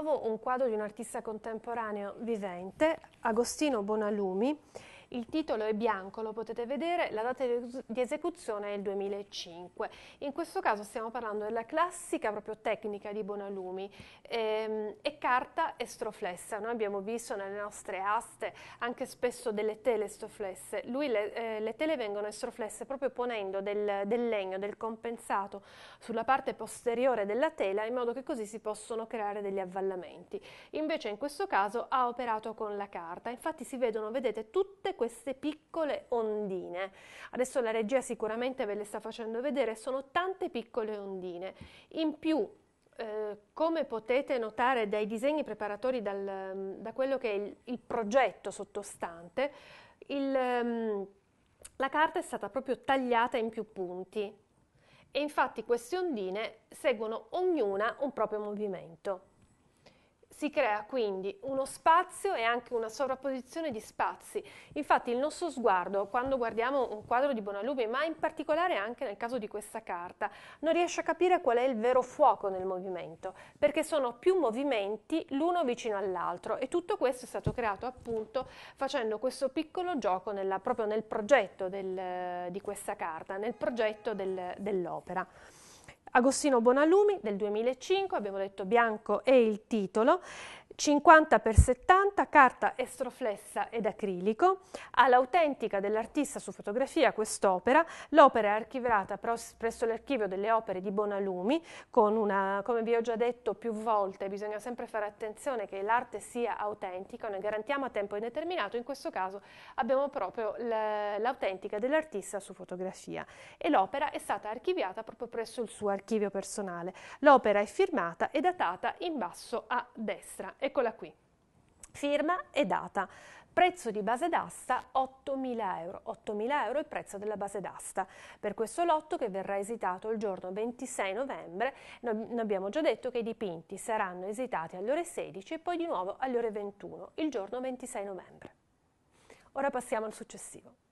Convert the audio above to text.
nuovo un quadro di un artista contemporaneo vivente, Agostino Bonalumi, il titolo è bianco, lo potete vedere, la data di esecuzione è il 2005. In questo caso stiamo parlando della classica proprio tecnica di Bonalumi, ehm, è carta estroflessa. Noi abbiamo visto nelle nostre aste anche spesso delle tele estroflesse. Lui le, eh, le tele vengono estroflesse proprio ponendo del, del legno, del compensato sulla parte posteriore della tela in modo che così si possono creare degli avvallamenti. Invece in questo caso ha operato con la carta. Infatti si vedono, vedete, tutte queste queste piccole ondine. Adesso la regia sicuramente ve le sta facendo vedere, sono tante piccole ondine. In più, eh, come potete notare dai disegni preparatori, dal, da quello che è il, il progetto sottostante, il, um, la carta è stata proprio tagliata in più punti e infatti queste ondine seguono ognuna un proprio movimento. Si crea quindi uno spazio e anche una sovrapposizione di spazi. Infatti il nostro sguardo, quando guardiamo un quadro di Bonalumi, ma in particolare anche nel caso di questa carta, non riesce a capire qual è il vero fuoco nel movimento, perché sono più movimenti l'uno vicino all'altro e tutto questo è stato creato appunto facendo questo piccolo gioco nella, proprio nel progetto del, di questa carta, nel progetto del, dell'opera. Agostino Bonalumi del 2005, abbiamo detto Bianco è il titolo, 50 x 70, carta estroflessa ed acrilico, all'autentica dell'artista su fotografia quest'opera, l'opera è archiviata presso l'archivio delle opere di Bonalumi, con una, come vi ho già detto più volte, bisogna sempre fare attenzione che l'arte sia autentica, noi garantiamo a tempo indeterminato, in questo caso abbiamo proprio l'autentica dell'artista su fotografia e l'opera è stata archiviata proprio presso il suo archivio personale. L'opera è firmata e datata in basso a destra Eccola qui. Firma e data. Prezzo di base d'asta 8.000 euro. 8.000 euro è il prezzo della base d'asta per questo lotto che verrà esitato il giorno 26 novembre. Noi abbiamo già detto che i dipinti saranno esitati alle ore 16 e poi di nuovo alle ore 21, il giorno 26 novembre. Ora passiamo al successivo.